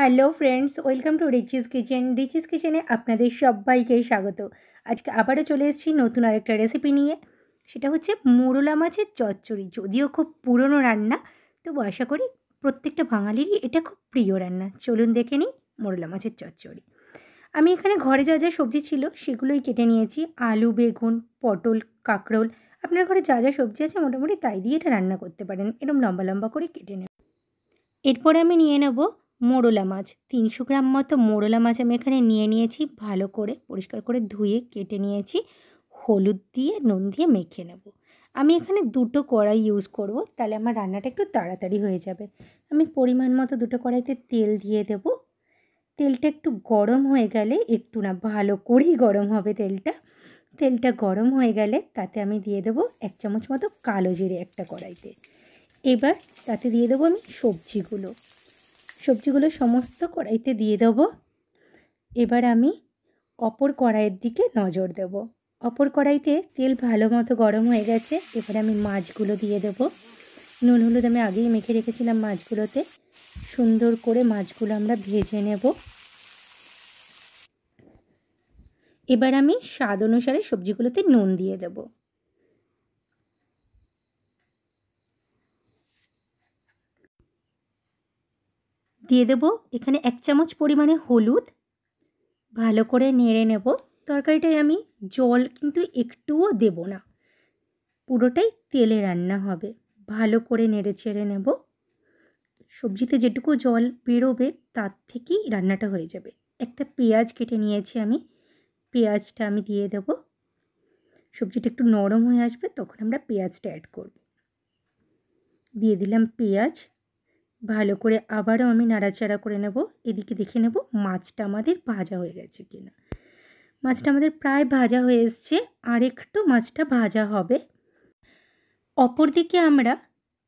hello friends welcome to Richi's kitchen Richi's কিচেনে আপনাদের সবাইকে স্বাগত আজকে আবারও চলে এসেছি নতুন আরেকটা রেসিপি নিয়ে সেটা হচ্ছে মোরলা মাছের চচ্চড়ি যদিও খুব পুরনো রান্না তবু আশা করি প্রত্যেকটা বাঙালিরই এটা খুব প্রিয় রান্না চলুন দেখে নিই মোরলা মাছের চচ্চড়ি আমি এখানে ঘরে যা যা সবজি ছিল সেগুলোই কেটে নিয়েছি আলু বেগুন পটল কাঁকরোল আপনার ঘরে যা যা সবজি আছে মোটামুটি তাই দিয়ে এটা রান্না করতে পারেন এরকম লম্বা লম্বা করে কেটে নেব এরপরে আমি নিয়ে নেবো মোরলা মাছ তিনশো গ্রাম মতো মোড়লা মাছ আমি এখানে নিয়ে নিয়েছি ভালো করে পরিষ্কার করে ধুয়ে কেটে নিয়েছি হলুদ দিয়ে নুন দিয়ে মেখে নেব আমি এখানে দুটো কড়াই ইউজ করব তাহলে আমার রান্নাটা একটু তাড়াতাড়ি হয়ে যাবে আমি পরিমাণ মতো দুটো কড়াইতে তেল দিয়ে দেব তেলটা একটু গরম হয়ে গেলে একটু না ভালো করেই গরম হবে তেলটা তেলটা গরম হয়ে গেলে তাতে আমি দিয়ে দেবো এক চামচ মতো কালো জিরে একটা কড়াইতে এবার তাতে দিয়ে দেবো আমি সবজিগুলো সবজিগুলো সমস্ত কড়াইতে দিয়ে দেবো এবার আমি অপর কড়াইয়ের দিকে নজর দেব অপর কড়াইতে তেল ভালো মতো গরম হয়ে গেছে এবার আমি মাছগুলো দিয়ে দেব নুন হলুদ আমি আগেই মেখে রেখেছিলাম মাছগুলোতে সুন্দর করে মাছগুলো আমরা ভেজে নেব এবার আমি স্বাদ অনুসারে সবজিগুলোতে নুন দিয়ে দেবো দিয়ে দেব এখানে এক চামচ পরিমাণে হলুদ ভালো করে নেড়ে নেব তরকারিটায় আমি জল কিন্তু একটুও দেব না পুরোটাই তেলে রান্না হবে ভালো করে নেড়ে চেড়ে নেব সবজিতে যেটুকু জল বেরোবে তার থেকেই রান্নাটা হয়ে যাবে একটা পেঁয়াজ কেটে নিয়েছি আমি পেঁয়াজটা আমি দিয়ে দেব সবজিটা একটু নরম হয়ে আসবে তখন আমরা পেঁয়াজটা অ্যাড করব দিয়ে দিলাম পেঁয়াজ ভালো করে আবারও আমি নাড়াচাড়া করে নেব এদিকে দেখে নেব মাছটা আমাদের ভাজা হয়ে গেছে কিনা মাছটা আমাদের প্রায় ভাজা হয়ে এসছে আর একটু মাছটা ভাজা হবে অপরদিকে আমরা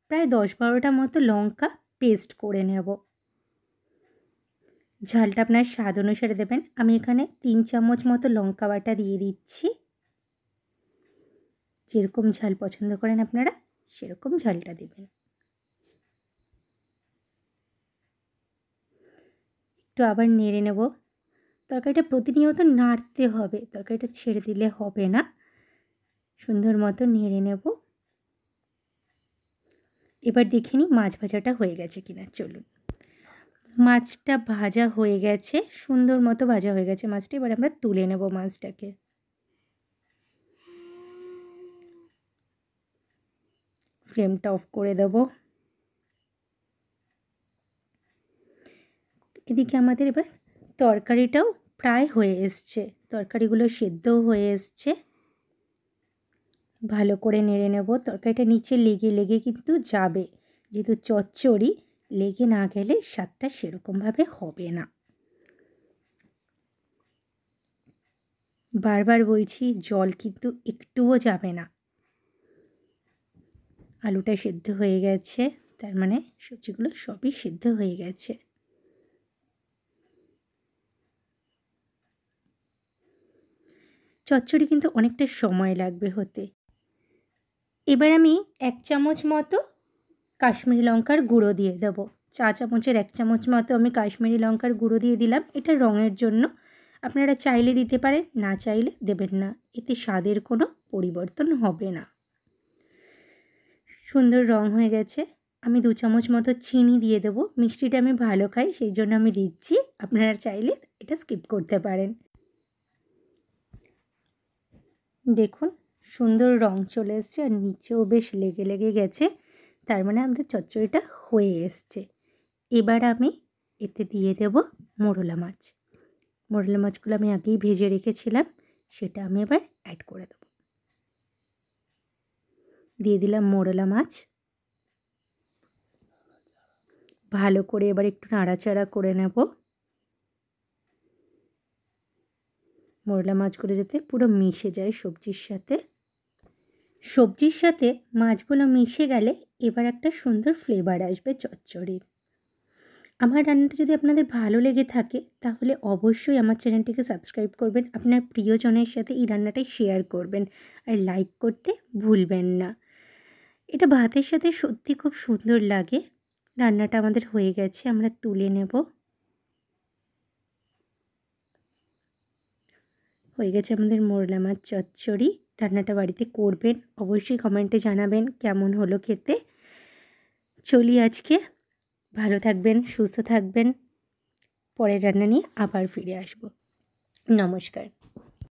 প্রায় দশ বারোটা মতো লঙ্কা পেস্ট করে নেব ঝালটা আপনার স্বাদ অনুসারে দেবেন আমি এখানে তিন চামচ মতো লঙ্কা বাটা দিয়ে দিচ্ছি যেরকম ঝাল পছন্দ করেন আপনারা সেরকম ঝালটা দেবেন একটু আবার নেড়ে নেব তরকারিটা প্রতিনিয়ত নাড়তে হবে তরকারিটা ছেড়ে দিলে হবে না সুন্দর মতো নেড়ে নেব এবার দেখে নিই মাছ ভাজাটা হয়ে গেছে কিনা চলুন মাছটা ভাজা হয়ে গেছে সুন্দর মতো ভাজা হয়ে গেছে মাছটা এবার আমরা তুলে নেব মাছটাকে ফ্লেমটা অফ করে দেবো এদিকে আমাদের এবার তরকারিটাও প্রায় হয়ে এসছে তরকারিগুলো সেদ্ধও হয়ে এসছে ভালো করে নেড়ে নেব তরকারিটা নিচে লেগে লেগে কিন্তু যাবে যেহেতু চচ্চড়ি লেগে না গেলে স্বাদটা সেরকমভাবে হবে না বারবার বলছি জল কিন্তু একটুও যাবে না আলুটা সেদ্ধ হয়ে গেছে তার মানে সবজিগুলো সবই সেদ্ধ হয়ে গেছে চচ্চড়ি কিন্তু অনেকটা সময় লাগবে হতে এবার আমি এক চামচ মতো কাশ্মীরি লঙ্কার গুঁড়ো দিয়ে দেব চা চামচের এক চামচ মতো আমি কাশ্মীরি লঙ্কার গুঁড়ো দিয়ে দিলাম এটা রঙের জন্য আপনারা চাইলে দিতে পারেন না চাইলে দেবেন না এতে স্বাদের কোনো পরিবর্তন হবে না সুন্দর রং হয়ে গেছে আমি দু চামচ মতো চিনি দিয়ে দেবো মিষ্টিটা আমি ভালো খাই সেই জন্য আমি দিচ্ছি আপনারা চাইলে এটা স্কিপ করতে পারেন দেখুন সুন্দর রং চলে এসছে আর নিচেও বেশ লেগে লেগে গেছে তার মানে আমাদের চচ্চড়িটা হয়ে এসছে এবার আমি এতে দিয়ে দেব মোরলা মাছ মোরলা মাছগুলো আমি আগেই ভেজে রেখেছিলাম সেটা আমি এবার অ্যাড করে দেব দিয়ে দিলাম মোরলা মাছ ভালো করে এবার একটু নাড়াচাড়া করে নেব মরলা মাছগুলো যাতে পুরো মিশে যায় সবজির সাথে সবজির সাথে মাছগুলো মিশে গেলে এবার একটা সুন্দর ফ্লেভার আসবে চচ্চড়ির আমার রান্নাটা যদি আপনাদের ভালো লেগে থাকে তাহলে অবশ্যই আমার চ্যানেলটিকে সাবস্ক্রাইব করবেন আপনার প্রিয়জনের সাথে এই রান্নাটা শেয়ার করবেন আর লাইক করতে ভুলবেন না এটা ভাতের সাথে সত্যি খুব সুন্দর লাগে রান্নাটা আমাদের হয়ে গেছে আমরা তুলে নেব হয়ে গেছে আমাদের মোরলা মাছ চচ্চড়ি রান্নাটা বাড়িতে করবেন অবশ্যই কমেন্টে জানাবেন কেমন হলো খেতে চলি আজকে ভালো থাকবেন সুস্থ থাকবেন পরের রান্না নিয়ে আবার ফিরে আসব নমস্কার